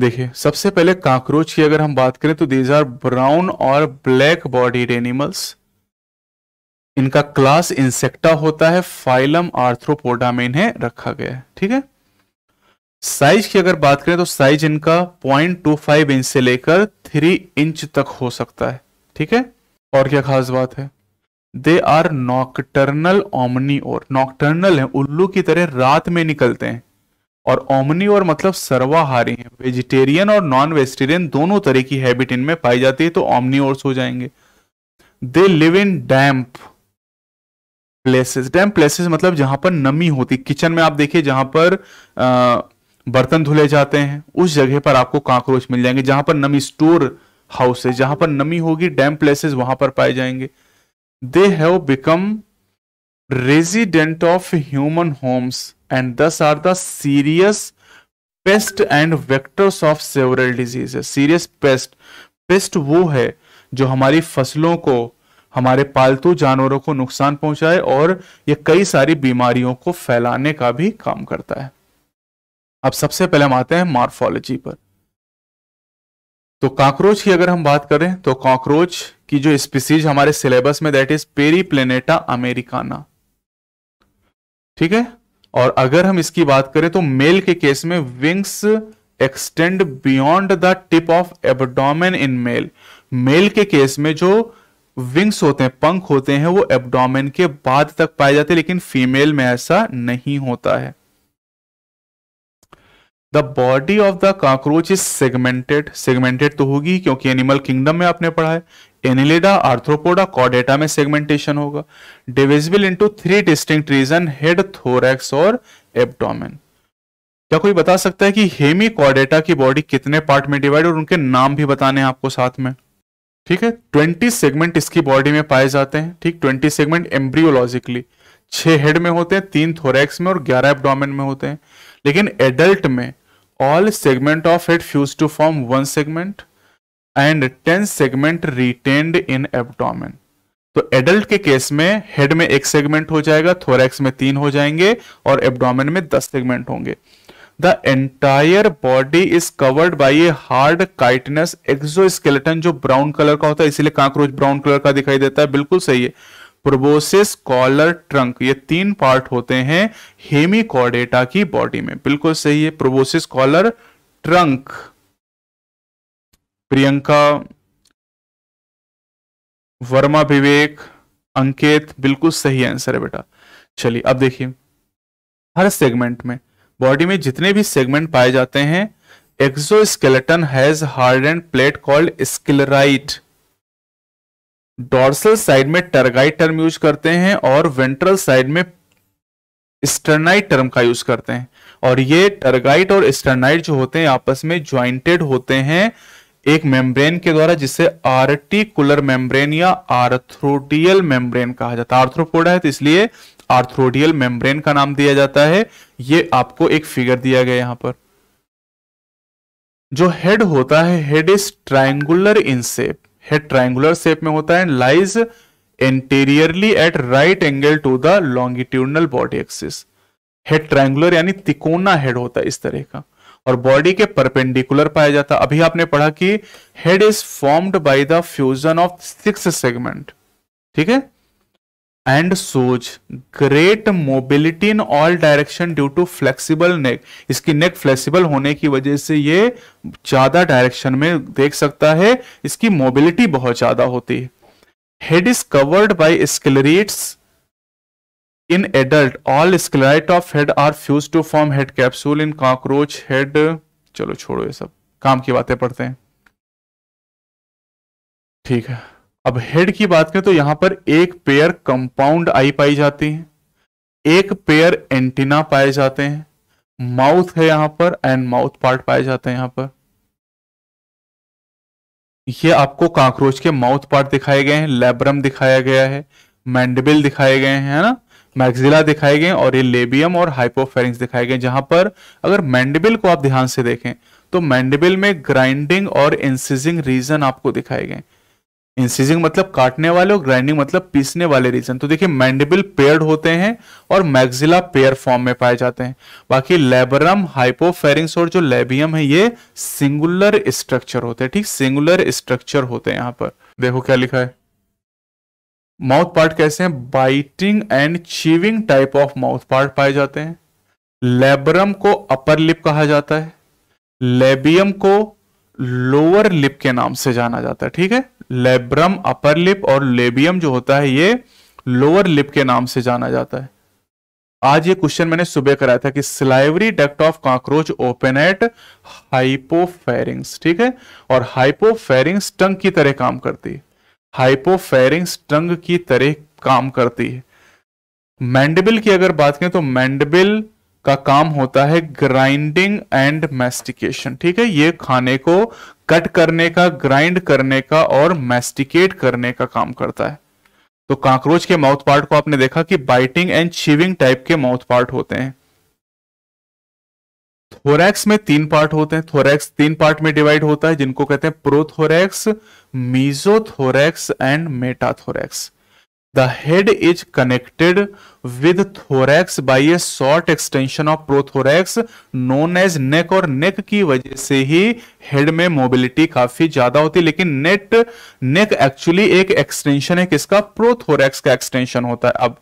देखिए सबसे पहले काक्रोच की अगर हम बात करें तो दीज आर ब्राउन और ब्लैक बॉडीड एनिमल्स इनका क्लास इंसेक्टा होता है फाइलम आर्थ्रोपोडा में इन्हें रखा गया है ठीक है साइज की अगर बात करें तो साइज इनका पॉइंट टू फाइव इंच से लेकर थ्री इंच तक हो सकता है ठीक है और क्या खास बात है दे आर नॉकटर्नल ओमनी और नॉकटर्नल है उल्लू की तरह रात में निकलते हैं और और मतलब सर्वाहारी हैं वेजिटेरियन और नॉन वेजिटेरियन दोनों तरह की हैबिट इनमें पाई जाती है तो ओमनीवर्स हो जाएंगे they live in damp places damp places मतलब जहां पर नमी होती किचन में आप देखिए जहां पर आ, बर्तन धुले जाते हैं उस जगह पर आपको कांकरोच मिल जाएंगे जहां पर नमी स्टोर हाउस है जहां पर नमी होगी डैम प्लेसेस वहां पर पाए जाएंगे they have become resident of human homes and thus are the serious pest and vectors of several disease serious pest pest वो है जो हमारी फसलों को हमारे पालतू जानवरों को नुकसान पहुंचाए और ये कई सारी बीमारियों को फैलाने का भी काम करता है अब सबसे पहले हम आते हैं मार्फोलॉजी पर तो कॉकरोच की अगर हम बात करें तो कॉकरोच की जो स्पीसीज हमारे सिलेबस में that is Periplaneta americana ठीक है और अगर हम इसकी बात करें तो मेल के केस में wings extend beyond the tip of abdomen in male male के केस में जो विंग्स होते हैं पंख होते हैं वो एबडोमेन के बाद तक पाए जाते हैं लेकिन फीमेल में ऐसा नहीं होता है the body of the cockroach is segmented segmented तो होगी क्योंकि एनिमल किंगडम में आपने पढ़ा है एनिलिडा आर्थ्रोपोडा कॉडेटा में सेगमेंटेशन होगा divisible into three distinct region head thorax और एबडोमेन क्या कोई बता सकता है कि हेमी कॉडेटा की बॉडी कितने पार्ट में डिवाइड और उनके नाम भी बताने हैं आपको साथ में ठीक है ट्वेंटी सेगमेंट इसकी बॉडी में पाए जाते हैं ठीक ट्वेंटी सेगमेंट एम्ब्रियोलॉजिकली छह हेड में होते हैं तीन थोरेक्स में और ग्यारह एबडोमेन में होते हैं लेकिन एडल्ट में all segment of head fuse to form one segment and ten segment retained in abdomen तो एडल्ट के केस में हेड में एक सेगमेंट हो जाएगा थोरैक्स में तीन हो जाएंगे और एब्डोमेन में दस सेगमेंट होंगे the entire body is covered by a hard chitinous exoskeleton जो ब्राउन कलर का होता है इसीलिए कांक्रोच ब्राउन कलर का दिखाई देता है बिल्कुल सही है प्रोबोसिस कॉलर ट्रंक ये तीन पार्ट होते हैं हेमी कॉडेटा की बॉडी में बिल्कुल सही है proboscis collar trunk Priyanka Verma Vivek Ankit बिल्कुल सही आंसर है बेटा चलिए अब देखिए हर सेगमेंट में बॉडी में जितने भी सेगमेंट पाए जाते हैं exoskeleton has hardened plate called sclerite dorsal side में टर्गाइट टर्म यूज करते हैं और वेंट्रल साइड में स्टर्नाइट टर्म का यूज करते हैं और ये टर्गाइट और स्टर्नाइट जो होते हैं आपस में ज्वाइंटेड होते हैं एक मेम्ब्रेन के द्वारा जिसे आर्टिकुलर मेम्ब्रेन या आर्थ्रोडियल मेम्ब्रेन कहा जाता है आर्थ्रोपोडा है तो इसलिए आर्थ्रोडियल मेम्ब्रेन का नाम दिया जाता है ये आपको एक फिगर दिया गया यहां पर जो हेड होता है head is triangular in shape head triangular shape में होता है lies anteriorly at right angle to the longitudinal body axis head triangular यानी तिकोना हेड होता है इस तरह का और बॉडी के परपेंडिकुलर पाया जाता अभी आपने पढ़ा कि head is formed by the fusion of six segment ठीक है and shows great mobility in all direction due to flexible neck इसकी नेक फ्लेक्सिबल होने की वजह से ये ज्यादा डायरेक्शन में देख सकता है इसकी मोबिलिटी बहुत ज्यादा होती है head is covered by sclerites in adult all sclerite of head are fuse to form head capsule in cockroach head चलो छोड़ो ये सब काम की बातें पढ़ते हैं ठीक है अब हेड की बात करें तो यहां पर एक पेयर कंपाउंड आई पाई जाती है एक पेयर एंटीना पाए जाते हैं माउथ है यहां पर एंड माउथ पार्ट पाए जाते हैं यहां पर ये आपको कॉकरोच के माउथ पार्ट दिखाए गए हैं लेब्रम दिखाया गया है मैंडबिल दिखाए गए हैं है ना मैक्सिला दिखाए गए और ये लेबियम और हाइपोफेरिंग्स दिखाए गए जहां पर अगर मैंडिबिल को आप ध्यान से देखें तो मैंडिबिल में ग्राइंडिंग और इंसिजिंग रीजन आपको दिखाए गए इंसिजिंग मतलब काटने वाले और ग्राइंडिंग मतलब पीसने वाले रीजन तो देखिए मैंडिबिल पेयर्ड होते हैं और मैक्सिला पेयर फॉर्म में पाए जाते हैं बाकी लेबरम हाइपोफेरिंग्स और जो लेबियम है ये सिंगुलर स्ट्रक्चर होते हैं ठीक सिंगुलर स्ट्रक्चर होते हैं यहाँ पर देखो क्या लिखा है माउथ पार्ट कैसे हैं biting and chewing type of mouth part पाए जाते हैं लेबरम को अपर लिप कहा जाता है लेबियम को लोअर लिप के नाम से जाना जाता है ठीक है लेब्रम अपर लिप और लेबियम जो होता है ये लोअर लिप के नाम से जाना जाता है आज ये क्वेश्चन मैंने सुबह कराया था कि salivary duct of cockroach open at hypopharynx ठीक है और हाइपोफेरिंग्स टंग की तरह काम करती है हाइपोफेरिंग्स टंग की तरह काम करती है मैंडबिल की अगर बात करें तो मैंडबिल का काम होता है ग्राइंडिंग एंड मैस्टिकेशन ठीक है ये खाने को कट करने का ग्राइंड करने का और मैस्टिकेट करने का काम करता है तो काकरोच के माउथ पार्ट को आपने देखा कि बाइटिंग एंड शिविंग टाइप के माउथ पार्ट होते हैं थोरैक्स में तीन पार्ट होते हैं थोरैक्स तीन पार्ट में डिवाइड होता है जिनको कहते हैं prothorax mesothorax and metathorax the head is connected with thorax by a short extension of prothorax known as neck और नेक की वजह से ही हेड में मोबिलिटी काफी ज्यादा होती है लेकिन नेट नेक एक्चुअली एक एक्सटेंशन है किसका प्रोथोरैक्स का एक्सटेंशन होता है अब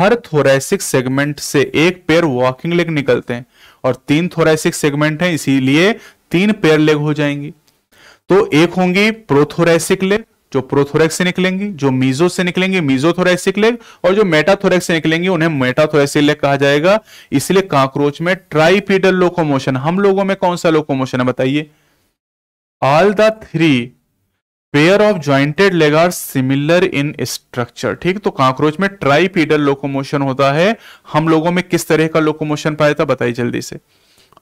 हर थोरैसिक सेगमेंट से एक पेयर वॉकिंग लेग निकलते हैं और तीन थोरैसिक सेगमेंट है इसीलिए तीन पेयर लेग हो जाएंगी तो एक होंगी प्रोथोरेसिक लेग जो प्रोथोरेक्स से निकलेंगी जो मीजो से निकलेंगी मीजोथोरेक्सिक लेग और जो मेटाथोरेक्स से निकलेंगी उन्हें मेटाथोरेसिक लेग कहा जाएगा इसलिए कांक्रोच में ट्राइपीडल लोकोमोशन हम लोगों में कौन सा लोकोमोशन है बताइए all the three pair of jointed leg are similar in structure ठीक तो कॉकरोच में ट्राईपीडल लोकोमोशन होता है हम लोगों में किस तरह का लोकोमोशन पाया था बताइए जल्दी से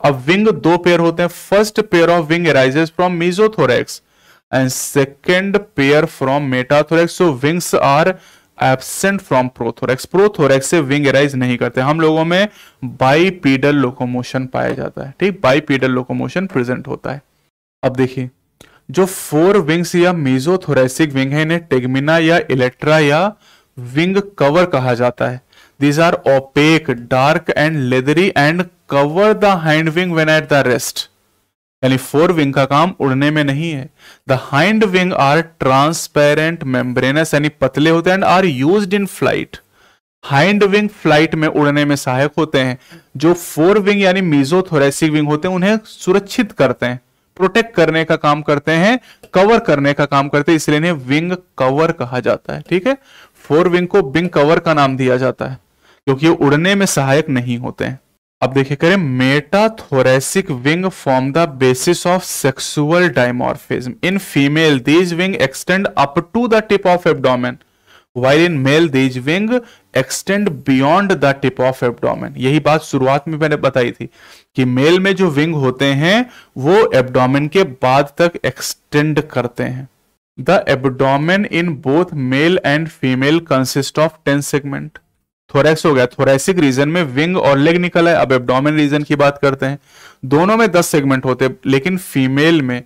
अब विंग दो पेयर होते हैं first pair of wing arises from mesothorax and second pair from metathorax so wings are absent from prothorax prothorax से विंग एराइज नहीं करते हम लोगों में बाईपीडल लोकोमोशन पाया जाता है ठीक बाईपीडल लोकोमोशन प्रेजेंट होता है अब देखिए जो फोर विंग्स या मीजोथोरेसिक विंग है इन्हें टेगमिना या इलेक्ट्रा या विंग कवर कहा जाता है these are opaque dark and leathery and cover the hind wing when at the rest यानी फोर विंग का काम उड़ने में नहीं है the hind wing are transparent membranous यानी पतले होते हैं and are use in flight hind wing flight में उड़ने में सहायक होते हैं जो फोर विंग यानी मीजोथोरेसिक विंग होते हैं उन्हें सुरक्षित करते हैं प्रोटेक्ट करने का काम करते हैं कवर करने का काम करते हैं इसलिए इन्हें विंग कवर कहा जाता है ठीक है फोर विंग को विंग कवर का नाम दिया जाता है क्योंकि ये उड़ने में सहायक नहीं होते हैं अब देखिए करें metathoracic wing form the basis of sexual dimorphism in female these wing extend up to the tip of abdomen while in male these wing extend beyond the tip of abdomen यही बात शुरुआत में मैंने बताई थी कि मेल में जो विंग होते हैं वो एबडोमेन के बाद तक एक्सटेंड करते हैं the abdomen in both male and female consist of ten segment thorax हो गया थोरेसिक रीजन में विंग और लेग निकल है अब एबडोमेन रीजन की बात करते हैं दोनों में दस सेगमेंट होते हैं लेकिन फीमेल में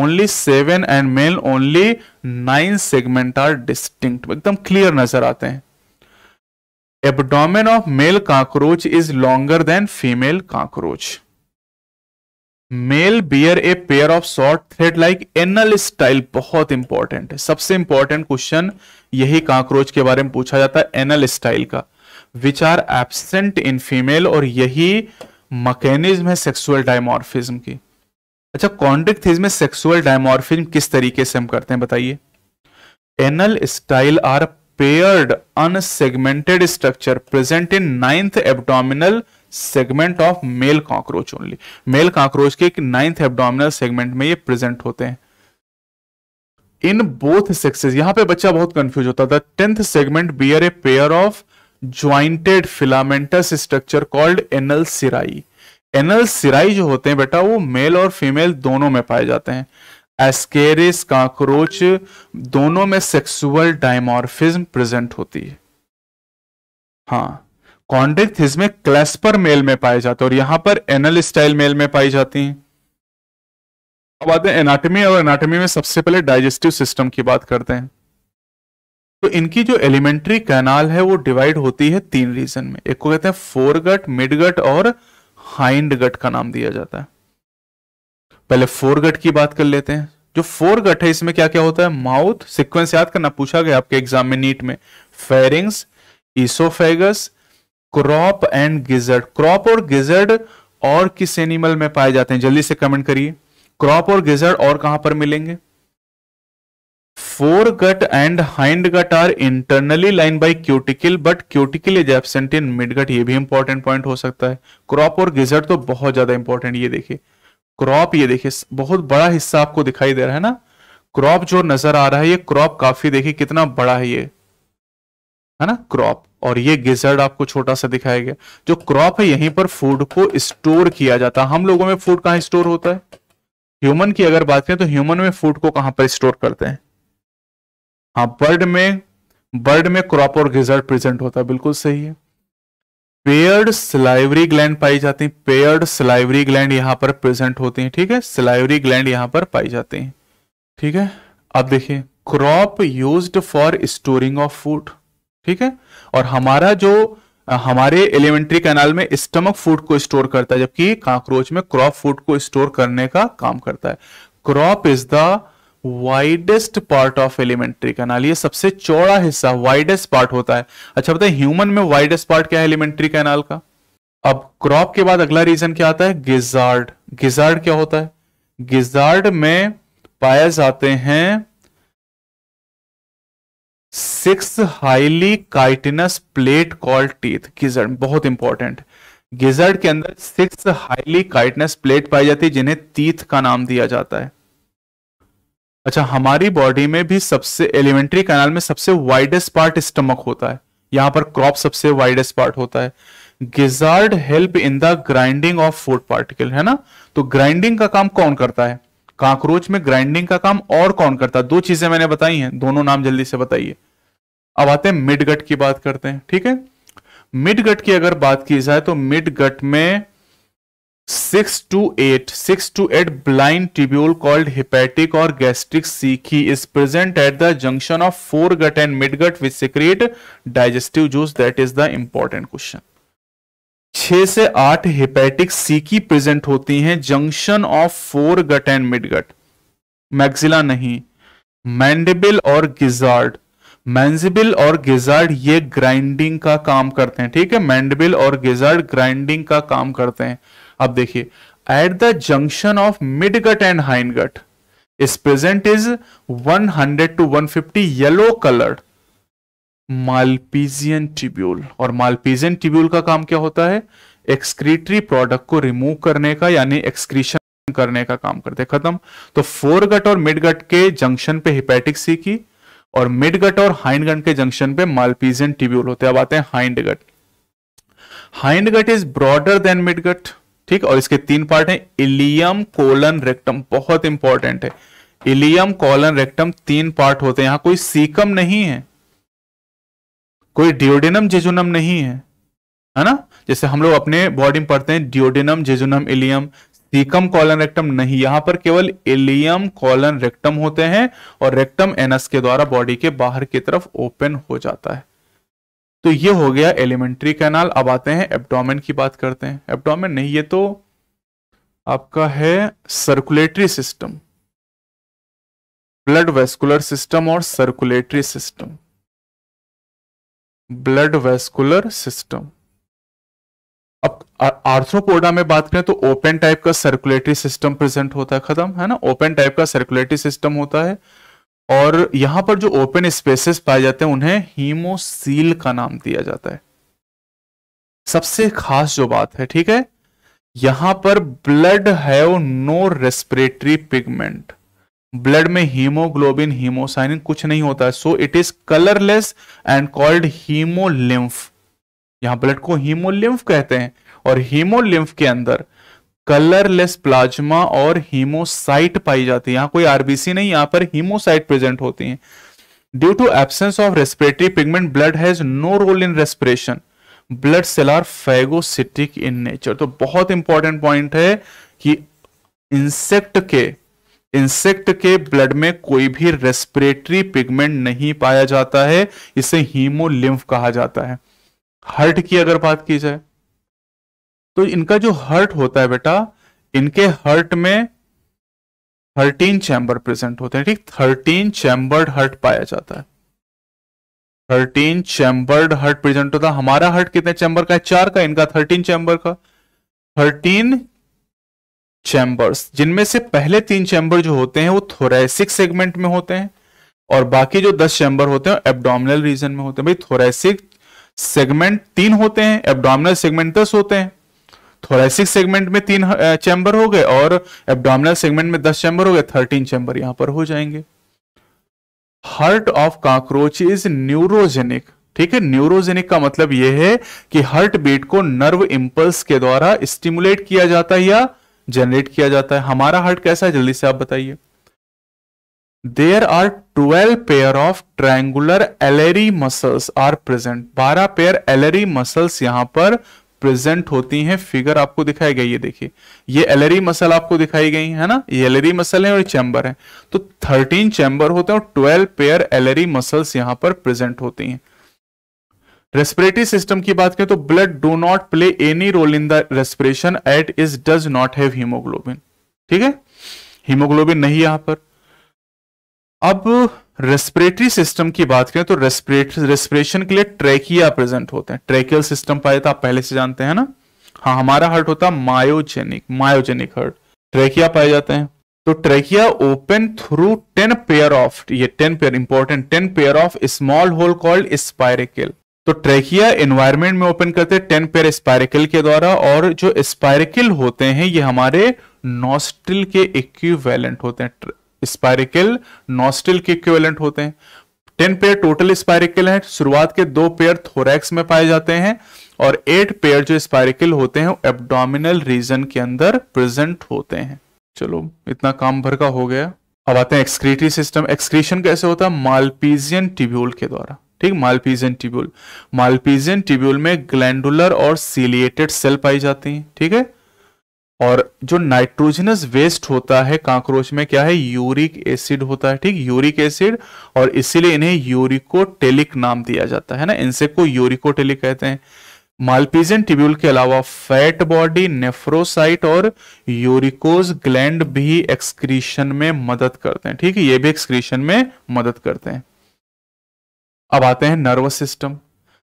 only seven and male only nine segment are distinct एकदम क्लियर नजर आते हैं abdomen of male cockroach is longer than female cockroach male bear a pair of short thread like anal style बहुत important है सबसे important question यही cockroach के बारे में पूछा जाता है एनल स्टाइल का which are absent in female और यही मकैनिज्म है सेक्सुअल डायमोर्फिज्म की अच्छा कॉन्ड्रिक थीज में सेक्सुअल डायमॉर्फिज्म किस तरीके से हम करते हैं बताइए anal style are paired unsegmented structure present in ninth abdominal segment of male cockroach only male cockroach के नाइन्थ एब्डोमिनल सेगमेंट में ये प्रेजेंट होते हैं इन बोथ सेक्सेस यहां पे बच्चा बहुत कंफ्यूज होता था tenth segment bear a pair of jointed filamentous structure called anal cerci anal cerci जो होते हैं बेटा वो मेल और फीमेल दोनों में पाए जाते हैं एस्केरिस काकरोच दोनों में सेक्सुअल डायमोरफिज्म प्रेजेंट होती है हाँ कॉन्ड्रिक्थिस में क्लेस्पर मेल में पाए जाते हैं और यहां पर एनल स्टाइल मेल में पाई जाती हैं अब आते हैं एनाटमी और एनाटमी में सबसे पहले डाइजेस्टिव सिस्टम की बात करते हैं तो इनकी जो एलिमेंट्री कैनाल है वो डिवाइड होती है तीन रीजन में एक को कहते हैं फोरगट मिडगट और हाइंड गट का नाम दिया जाता है पहले फोरगट की बात कर लेते हैं जो फोरगट है इसमें क्या क्या होता है माउथ सिक्वेंस याद करना पूछा गया आपके एग्जाम में नीट में pharynx oesophagus crop and gizzard crop और गिजर्ड और किस एनिमल में पाए जाते हैं जल्दी से कमेंट करिए क्रॉप और गिजर्ड और कहां पर मिलेंगे hind gut are internally line by cuticle but cuticle is absent in mid gut ये भी इंपॉर्टेंट पॉइंट हो सकता है क्रॉप और गिजर्ट तो बहुत ज्यादा इंपॉर्टेंट ये देखिए क्रॉप ये देखिए बहुत बड़ा हिस्सा आपको दिखाई दे रहा है ना क्रॉप जो नजर आ रहा है ये क्रॉप काफी देखिए कितना बड़ा है ये है ना क्रॉप और ये गिजर्ड आपको छोटा सा दिखाया गया जो क्रॉप है यहीं पर फूड को स्टोर किया जाता है हम लोगों में फूड कहां स्टोर होता है ह्यूमन की अगर बात करें तो ह्यूमन में फूड को कहां पर स्टोर करते हैं हाँ बर्ड में बर्ड में क्रॉप और गिजर्ड प्रेजेंट होता है बिल्कुल सही है पेयर्ड सिलाइवरी ग्लैंड पाई जाती है पेयर्ड सिलाइवरी ग्लैंड यहां पर प्रेजेंट होते हैं ठीक है सिलाइवरी ग्लैंड यहां पर पाई जाते हैं ठीक है अब देखिए crop used for storing of food ठीक है और हमारा जो हमारे एलिमेंट्री कैनाल में स्टमक फूड को स्टोर करता है जबकि कांक्रोच में क्रॉप फूड को स्टोर करने का काम करता है crop is the widest part of alimentary canal ये सबसे चौड़ा हिस्सा वाइडेस्ट पार्ट होता है अच्छा बताए ह्यूमन में वाइडेस्ट पार्ट क्या है एलिमेंट्री कैनाल का अब क्रॉप के बाद अगला रीजन क्या आता है गिजार्ड गिजार्ड क्या होता है गिजार्ड में पाए जाते हैं six highly chitinous plate call teeth gizzard बहुत इंपॉर्टेंट गिजर्ड के अंदर सिक्स हाईली काइटनस प्लेट पाई जाती है जिन्हें तीथ का नाम दिया जाता है अच्छा हमारी बॉडी में भी सबसे एलिमेंट्री कैनाल में सबसे वाइडेस्ट पार्ट स्टमक होता है यहां पर क्रॉप सबसे वाइडेस्ट पार्ट होता है gizzard help in the grinding of food particle है ना तो ग्राइंडिंग का काम कौन करता है काकरोच में ग्राइंडिंग का काम और कौन करता है दो चीजें मैंने बताई हैं दोनों नाम जल्दी से बताइए अब आते हैं मिड गट की बात करते हैं ठीक है मिड गट की अगर बात की जाए तो मिड गट में six to eight six to eight blind tubule called hepatic और gastric caeca is present at the junction of fore gut and mid gut which secrete digestive juice that is the important question छह से आठ hepatic caeca present होती हैं junction of fore gut and mid gut maxilla नहीं mandible और gizzard मैंजिबिल और gizzard ये grinding का काम करते हैं ठीक है मैंडेबिल और गिजार्ड ग्राइंडिंग का काम करते हैं अब देखिए at the junction of mid gut and hind gut is present is 100 to 150 yellow coloured Malpighian tubule और मालपीजियन टिब्यूल का काम क्या होता है एक्सक्रीटरी प्रोडक्ट को रिमूव करने का यानी एक्सक्रीशन करने का काम करते खत्म तो फोर गट और मिड गट के जंक्शन पे हिपैटिक सी की और मिड गट और हाइंड गट के जंक्शन पे मालपीजियन टिब्यूल होते हैं अब आते हैं hind gut hind gut is broader than mid gut ठीक और इसके तीन पार्ट हैं इलियम कोलन रेक्टम बहुत इंपॉर्टेंट है इलियम कोलन रेक्टम तीन पार्ट होते हैं यहां कोई सीकम नहीं है कोई डिओडेनम जेजुनम नहीं है है ना जैसे हम लोग अपने बॉडी में पढ़ते हैं duodenum jejunum ileum caecum colon rectum नहीं यहां पर केवल इलियम कॉलन रेक्टम होते हैं और रेक्टम एनस के द्वारा बॉडी के बाहर की तरफ ओपन हो जाता है तो ये हो गया एलिमेंट्री कैनाल अब आते हैं एब्डोमेन की बात करते हैं एब्डोमेन नहीं ये तो आपका है circulatory system blood vascular system और circulatory system blood vascular system अब आर्थ्रोपोडा में बात करें तो ओपन टाइप का सर्कुलेटरी सिस्टम प्रेजेंट होता है खत्म है ना ओपन टाइप का सर्कुलेटरी सिस्टम होता है और यहां पर जो ओपन स्पेसेस पाए जाते हैं उन्हें हीमोसील का नाम दिया जाता है सबसे खास जो बात है ठीक है यहां पर blood have no respiratory pigment blood में हीमोग्लोबिन हीमोसाइनिन कुछ नहीं होता है so it is colourless and called haemolymph यहां ब्लड को हीमोलिम्फ कहते हैं और हीमोलिम्फ के अंदर कलरलेस प्लाज्मा और हीमोसाइट पाई जाती है यहां कोई आरबीसी नहीं यहां पर हीमोसाइट प्रेजेंट होती है due to absence of respiratory pigment blood has no role in respiration blood cell are phagocytic in nature तो बहुत इंपॉर्टेंट पॉइंट है कि इंसेक्ट के इंसेक्ट के ब्लड में कोई भी रेस्पिरेटरी पिगमेंट नहीं पाया जाता है इसे हीमोलिम्फ कहा जाता है हर्ट की अगर बात की जाए तो इनका जो हर्ट होता है बेटा इनके हर्ट में थर्टीन चैम्बर प्रेजेंट होते हैं ठीक थर्टीन चैम्बर्ड हर्ट पाया जाता है थर्टीन चैम्बर्ड हर्ट प्रेजेंट होता है हमारा हर्ट कितने चैम्बर का है चार का इनका थर्टीन चैम्बर का थर्टीन चैम्बर्स जिनमें से पहले तीन चैम्बर जो होते हैं वो थोरेसिक सेगमेंट में होते हैं और बाकी जो दस चैम्बर होते हैं एबडोमिनल रीजन में होते हैं भाई थोरेसिक सेगमेंट तीन होते हैं एबडोमिनल सेगमेंट दस होते हैं थोरेसिक सेगमेंट में तीन चैम्बर हो गए और एब्डोमिनल सेगमेंट में दस चैम्बर हो गए थर्टीन चैम्बर यहां पर हो जाएंगे heart of cockroach is neurogenic ठीक है न्यूरोजेनिक का मतलब यह है कि हर्ट बीट को नर्व इंपल्स के द्वारा स्टिमुलेट किया जाता है या जनरेट किया जाता है हमारा हर्ट कैसा है जल्दी से आप बताइए there are twelve pair of triangular alary muscles are present बारह पेयर एलेरी मसल्स यहां पर प्रेजेंट होती हैं फिगर आपको दिखाई गई है देखिए ये एलरी मसल आपको दिखाई गई है ना ये एलरी मसल है और चैम्बर है तो थर्टीन चैम्बर होते हैं और ट्वेल्व पेयर एलरी मसल्स यहां पर प्रेजेंट होती हैं रेस्पिरेटरी सिस्टम की बात करें तो blood do not play any role in the respiration it is does not have haemoglobin ठीक है हीमोग्लोबिन नहीं यहां पर अब रेस्पिरेटरी सिस्टम की बात करें तो रेस्पिरेशन के लिए ट्रेकिया प्रेजेंट होते हैं ट्रेकियल सिस्टम पाए तो आप पहले से जानते हैं ना हाँ हमारा हार्ट होता है मायोजेनिक मायोजेनिक हार्ट ट्रेकिया पाए जाते हैं तो trachea open through ten pair of ये ten pair important ten pair of small hole called spiracle तो ट्रेकिया एनवायरमेंट में ओपन करते हैं टेन पेयर स्पायरिकल के द्वारा और जो स्पायरिकल होते हैं ये हमारे नॉस्ट्रिल के इक्विवेलेंट होते हैं स्पाइरिकल नॉस्टिल के इक्विवेलेंट होते हैं टेन पेयर टोटल स्पाइरिकल हैं शुरुआत के दो पेयर थोरैक्स में पाए जाते हैं और एट पेयर जो स्पाइरिकल होते हैं एब्डोमिनल रीजन के अंदर प्रेजेंट होते हैं चलो इतना काम भर का हो गया अब आते हैं एक्सक्रीटरी सिस्टम एक्सक्रीशन कैसे होता है मालपीजियन टिब्यूल के द्वारा ठीक मालपीजियन टिब्यूल मालपीजियन टिब्यूल में ग्लैंडुलर और सीलिएटेड सेल पाई जाती हैं ठीक है और जो नाइट्रोजनस वेस्ट होता है कांक्रोच में क्या है यूरिक एसिड होता है ठीक यूरिक एसिड और इसीलिए इन्हें यूरिकोटेलिक नाम दिया जाता है ना इनसे को यूरिकोटेलिक कहते हैं मालपीजन टिब्यूल के अलावा फैट बॉडी नेफ्रोसाइट और यूरिकोज ग्लैंड भी एक्सक्रीशन में मदद करते हैं ठीक है ये भी एक्सक्रीशन में मदद करते हैं अब आते हैं नर्वस सिस्टम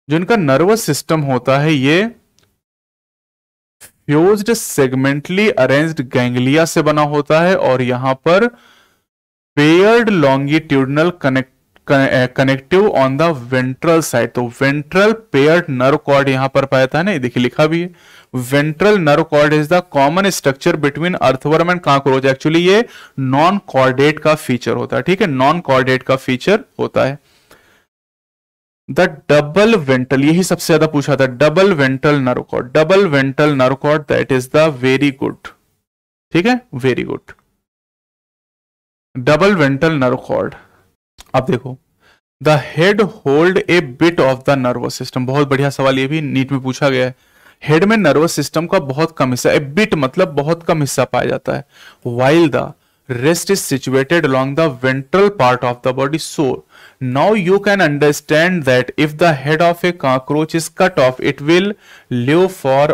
जो इनका नर्वस सिस्टम होता है ये फ्यूज्ड सेगमेंटली अरेंज्ड गैंगलिया से बना होता है और यहां पर paired longitudinal connect connective on the ventral side तो वेंट्रल पेयर्ड नर्व कॉर्ड यहां पर पाया था ना देखिए लिखा भी है ventral nerve cord is the common structure between earthworm and cockroach actually ये नॉन कॉर्डेट का फीचर होता है ठीक है नॉन कॉर्डेट का फीचर होता है द डबल वेंटल यही सबसे ज्यादा पूछा था double ventral nerve cord double ventral nerve cord that is the very good ठीक है very good double ventral nerve cord अब देखो the head hold a bit of the nervous system बहुत बढ़िया सवाल ये भी नीट में पूछा गया है हेड में नर्वस सिस्टम का बहुत कम हिस्सा ए बिट मतलब बहुत कम हिस्सा पाया जाता है while the rest is situated along the ventral part of the body so now you can understand that if the head of a cockroach is cut off it will live for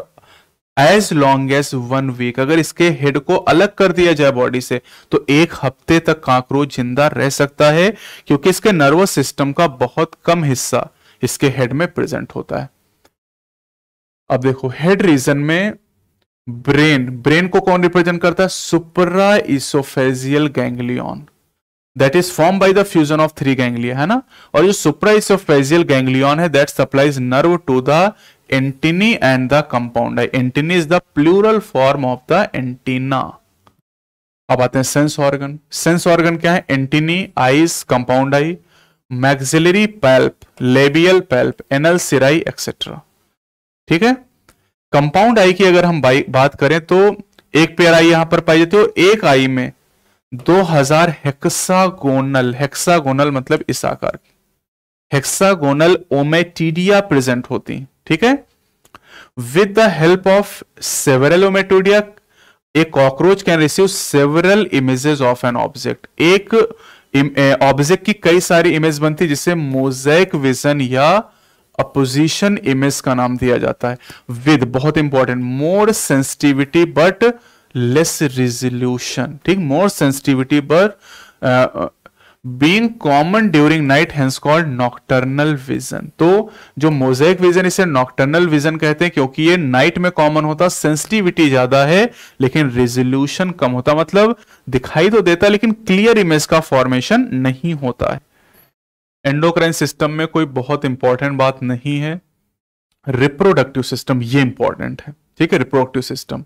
as long as one week अगर इसके head को अलग कर दिया जाए body से तो एक हफ्ते तक काकरोच जिंदा रह सकता है क्योंकि इसके नर्वस सिस्टम का बहुत कम हिस्सा इसके हेड में प्रेजेंट होता है अब देखो हेड रीजन में ब्रेन ब्रेन को कौन रिप्रेजेंट करता है supra oesophageal ganglion that is form by the fusion of three ganglia है ना और जो सुप्राइसोफेजियल गैंगलियन है that supplies nerve to the antennae and the compound eye is the plural form of the antenna अब आते हैं sense organ sense organ क्या है antennae eyes compound eye maxillary palp labial palp anal cerci etcetera ठीक है compound आई की अगर हम बात करें तो एक पेयर आई यहां पर पाई जाती है एक आई में 2000 हेक्सागोनल हेक्सागोनल मतलब इस आकार की हेक्सागोनल ओमेटीडिया प्रेजेंट होती ठीक है with the help of several ommatidia एक cockroach can receive several images of an object एक ऑब्जेक्ट की कई सारी इमेज बनती है जिसे मोजैक विजन या अपोजिशन इमेज का नाम दिया जाता है विद बहुत important more sensitivity but less resolution ठीक मोर सेंसिटिविटी पर being common during night hence called nocturnal vision तो जो मोजेक विजन इसे नॉक्टर्नल विजन कहते हैं क्योंकि ये नाइट में कॉमन होता सेंसिटिविटी ज्यादा है लेकिन रिजोल्यूशन कम होता मतलब दिखाई तो देता लेकिन क्लियर इमेज का फॉर्मेशन नहीं होता है एंडोक्राइन सिस्टम में कोई बहुत इंपॉर्टेंट बात नहीं है रिप्रोडक्टिव सिस्टम ये इंपॉर्टेंट है ठीक है reproductive system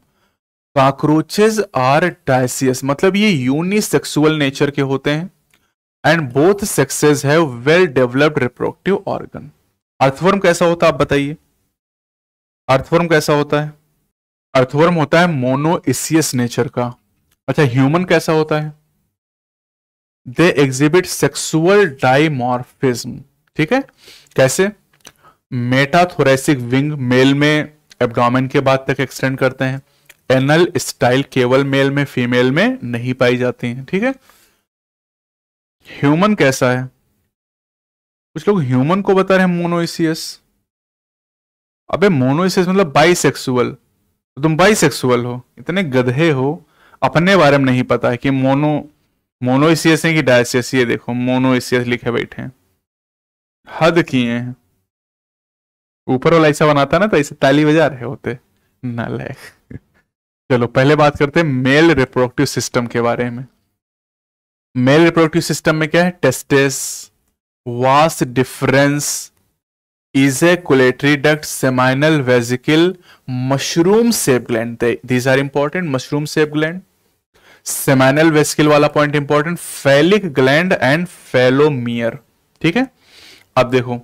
cockroaches are dioecious मतलब ये यूनिसेक्सुअल नेचर के होते हैं एंड बोथ सेक्सेस है well developed reproductive organ earthworm कैसा होता है आप बताइए अर्थवर्म कैसा होता है अर्थवर्म होता है मोनोइसियस नेचर का अच्छा ह्यूमन कैसा होता है दे एग्जिबिट सेक्सुअल डाइमॉर्फिज्म ठीक है कैसे मेटाथोरेसिक विंग मेल में एबडोमेन के बाद तक एक्सटेंड करते हैं एनल स्टाइल केवल मेल में फीमेल में नहीं पाई जाती है ठीक है ह्यूमन कैसा है कुछ लोग ह्यूमन को बता रहे हैं मोनोइसियस अबे मोनोइसियस मतलब बाइसेक्सुअल तो तुम बाइसेक्सुअल हो इतने गधे हो अपने बारे में नहीं पता है कि मोनो मोनोइसियस है कि डायसियस ये देखो मोनोइसियस लिखे बैठे हद किए हैं ऊपर वाला ऐसा बनाता ना तो ऐसे ताली बजा रहे होते ना नालायक चलो पहले बात करते हैं मेल रिप्रोडक्टिव सिस्टम के बारे में मेल रिप्रोडक्टिव सिस्टम में क्या है testes vas deferens is a ejaculatory duct seminal vesicle mushroom shaped gland these are important mushroom mushroom gland seminal vesicle वाला point important phallic gland and phallomere ठीक है अब देखो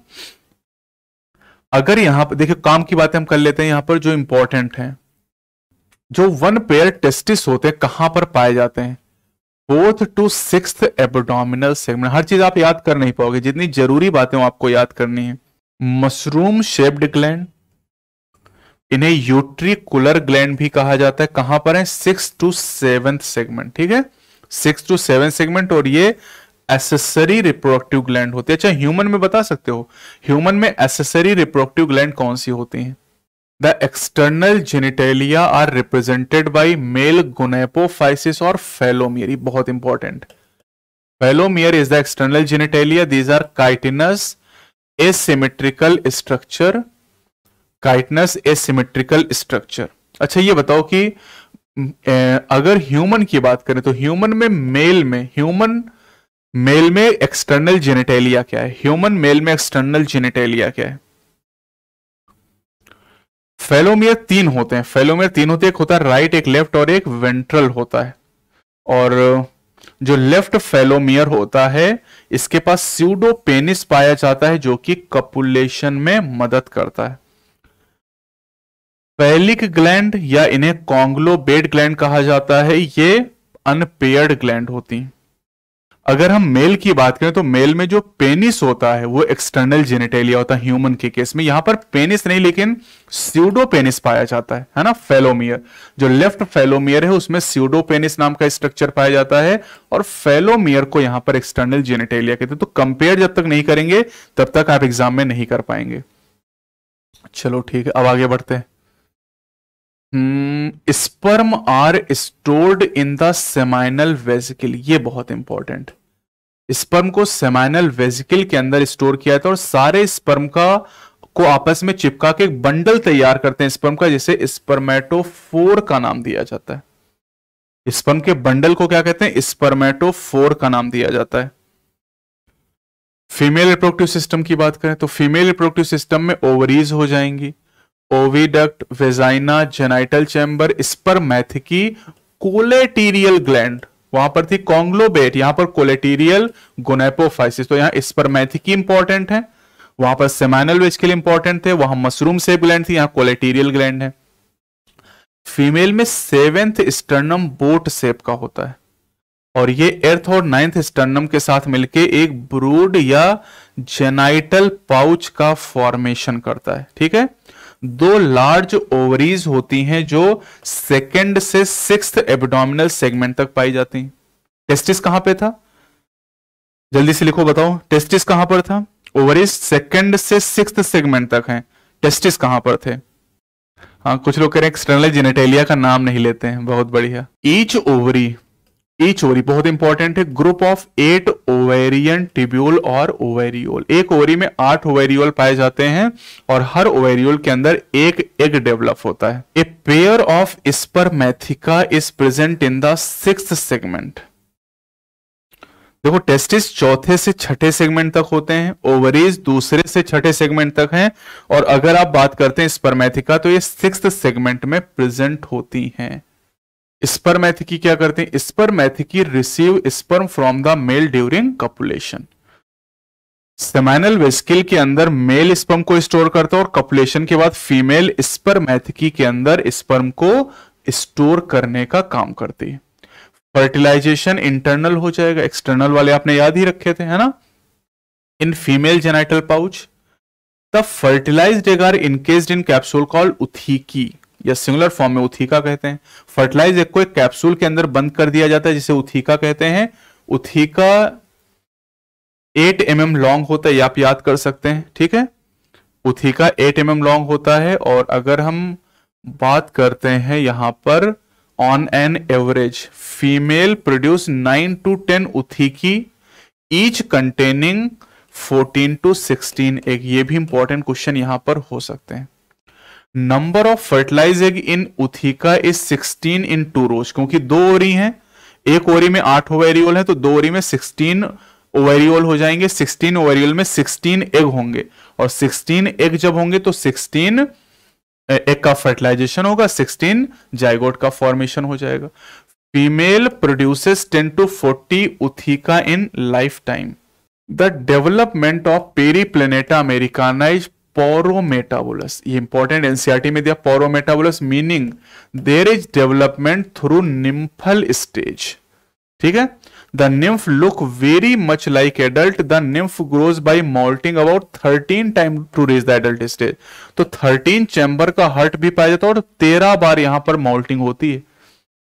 अगर यहां पर देखिए काम की बातें हम कर लेते हैं यहां पर जो इंपॉर्टेंट है जो वन पेयर टेस्टिस होते हैं कहां पर पाए जाते हैं fourth to six abdominal segment हर चीज आप याद कर नहीं पाओगे जितनी जरूरी बातें आपको याद करनी है मशरूम शेप्ड ग्लैंड इन्हें यूट्रिकुलर ग्लैंड भी कहा जाता है कहां पर है सिक्स टू सेवेंथ सेगमेंट ठीक है सिक्स टू सेवन सेगमेंट और ये एसेसरी रिप्रोडक्टिव ग्लैंड होते हैं अच्छा ह्यूमन में बता सकते हो ह्यूमन में एसेसरी रिप्रोडक्टिव ग्लैंड कौन सी होती है The external genitalia are represented by male gonapophysis or phallomere. बहुत important. Phallomere is the external genitalia. These are chitinous, asymmetrical structure. Chitinous asymmetrical structure. अच्छा ये बताओ कि अगर ह्यूमन की बात करें तो ह्यूमन में मेल में ह्यूमन मेल में एक्सटर्नल जेनेटेलिया क्या है ह्यूमन मेल में एक्सटर्नल जेनेटेलिया क्या है फेलोमियर तीन होते हैं फेलोमियर तीन होते हैं एक होता है राइट एक लेफ्ट और एक वेंट्रल होता है और जो लेफ्ट फेलोमियर होता है इसके पास स्यूडो पेनिस पाया जाता है जो कि कपुलेशन में मदद करता है पैलिक ग्लैंड या इन्हें कॉन्ग्लोबेड ग्लैंड कहा जाता है ये अनपेयर्ड ग्लैंड होती हैं अगर हम मेल की बात करें तो मेल में जो पेनिस होता है वो एक्सटर्नल जेनेटेलिया होता है ह्यूमन के केस में यहां पर पेनिस नहीं लेकिन स्यूडो पेनिस पाया जाता है है ना फेलोमियर जो लेफ्ट फेलोमियर है उसमें स्यूडो पेनिस नाम का स्ट्रक्चर पाया जाता है और फेलोमियर को यहां पर एक्सटर्नल जेनेटेलिया कहते हैं तो कंपेयर जब तक नहीं करेंगे तब तक आप एग्जाम में नहीं कर पाएंगे चलो ठीक है अब आगे बढ़ते हैं sperm are stored in the seminal vesicle ये बहुत इंपॉर्टेंट स्पर्म को सेमाइनल वेजिकल के अंदर स्टोर किया जाता है और सारे स्पर्म का को आपस में चिपका के एक बंडल तैयार करते हैं स्पर्म का जिसे स्पर्मेटो फोर का नाम दिया जाता है स्पर्म के बंडल को क्या कहते हैं स्पर्मेटो फोर का नाम दिया जाता है फीमेल रिप्रोडक्टिव सिस्टम की बात करें तो फीमेल रिप्रोडक्टिव सिस्टम में ओवरीज हो जाएंगी oviduct vagina genital chamber spermathecae collaterial gland वहां पर थी कॉन्ग्लोबेट यहां पर कोलेटीरियल गोनेपोफाइसिस तो यहां स्पर्मैथिकी इंपॉर्टेंट है वहां पर सेमैनल लिए इंपॉर्टेंट थे वहां मशरूम सेप ग्लैंड थी यहां कोलेटीरियल ग्लैंड है फीमेल में सेवेंथ स्टर्नम बोट सेप का होता है और ये एर्थ और नाइन्थ स्टर्नम के साथ मिलके एक ब्रूड या जेनाइटल पाउच का फॉर्मेशन करता है ठीक है दो लार्ज ओवरीज होती हैं जो सेकेंड से सिक्स एबडोमिनल सेगमेंट तक पाई जाती हैं टेस्टिस कहां पे था जल्दी से लिखो बताओ टेस्टिस कहां पर था ओवरीज सेकेंड से सिक्स सेगमेंट तक है टेस्टिस कहां पर थे हाँ कुछ लोग कह रहे हैं एक्सटर्नल जेनेटेलिया का नाम नहीं लेते हैं बहुत बढ़िया ईच ओवरी ईच ओवरी बहुत इंपॉर्टेंट है group of eight ovarian tubule और ओवेरियोल एक ओवरी में आठ ओवेरियोल पाए जाते हैं और हर ओवेरियोल के अंदर एक एग डेवलप होता है a pair of spermatheca is present in the six segment देखो टेस्टिस चौथे से छठे सेगमेंट तक होते हैं ओवरीज दूसरे से छठे सेगमेंट तक हैं और अगर आप बात करते हैं स्पर्मेथिका तो ये सिक्स सेगमेंट में प्रेजेंट होती हैं स्पर्मैथिकी क्या करते हैं spermathecae receive sperm from the male during copulation seminal vesicle के अंदर मेल स्पर्म को स्टोर करता है और कपुलेशन के बाद फीमेल स्पर्मैथिकी के अंदर स्पर्म को स्टोर करने का काम करती है फर्टिलाइजेशन इंटरनल हो जाएगा एक्सटर्नल वाले आपने याद ही रखे थे है ना in female genital pouch the fertilised egg are encased in capsule call oothecae या सिंगुलर फॉर्म में उथीका कहते हैं फर्टिलाइज एक को एक कैप्सूल के अंदर बंद कर दिया जाता है जिसे उथीका कहते हैं ootheca eight M M long होता है आप याद कर सकते हैं ठीक है ootheca eight M M long होता है और अगर हम बात करते हैं यहां पर on an average female produce nine to ten oothecae each containing fourteen to sixteen एक ये भी इंपॉर्टेंट क्वेश्चन यहां पर हो सकते हैं number of fertilise egg in ootheca is 16 in two rows क्योंकि दो ओरी हैं एक ओरी में आठ ओवेरियोल है तो दो ओरी में 16 ओवेरियोल हो जाएंगे 16 ओवेरियोल में 16 एग होंगे और 16 एग जब होंगे तो 16 एग का फर्टिलाइजेशन होगा 16 जायगोट का फॉर्मेशन हो जाएगा female produces 10 to 40 ootheca in life time the development of Periplaneta is paurometabolous ये इंपॉर्टेंट एनसीआरटी e में दिया paurometabolous meaning there is development through nymphal stage ठीक है the nymph look very much like adult the nymph grows by moulting about thirteen time to reach the adult stage तो thirteen chamber का heart भी पाया जाता है और तेरह बार यहां पर मोल्टिंग होती है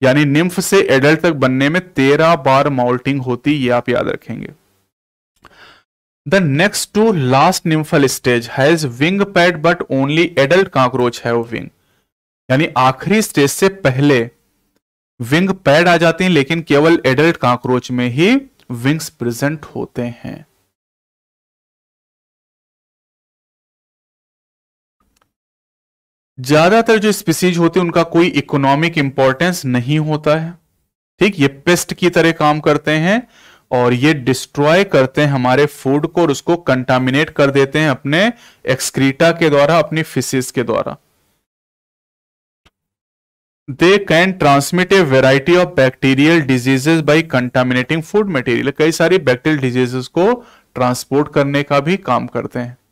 यानी निम्फ से एडल्ट तक बनने में तेरह बार मोल्टिंग होती है ये आप याद रखेंगे The next to last nymphal stage has wing pad but only adult cockroach have wing. यानी आखिरी स्टेज से पहले विंग पैड आ जाते हैं लेकिन केवल एडल्ट कांक्रोच में ही विंग्स प्रेजेंट होते हैं ज्यादातर जो स्पीसीज होती है उनका कोई इकोनॉमिक इंपॉर्टेंस नहीं होता है ठीक ये पेस्ट की तरह काम करते हैं और ये डिस्ट्रॉय करते हैं हमारे फूड को और उसको कंटामिनेट कर देते हैं अपने एक्सक्रीटा के द्वारा अपनी फिशिस के द्वारा they can transmit a variety of bacterial diseases by contaminating food material कई सारी बैक्टीरियल डिजीजेस को ट्रांसपोर्ट करने का भी काम करते हैं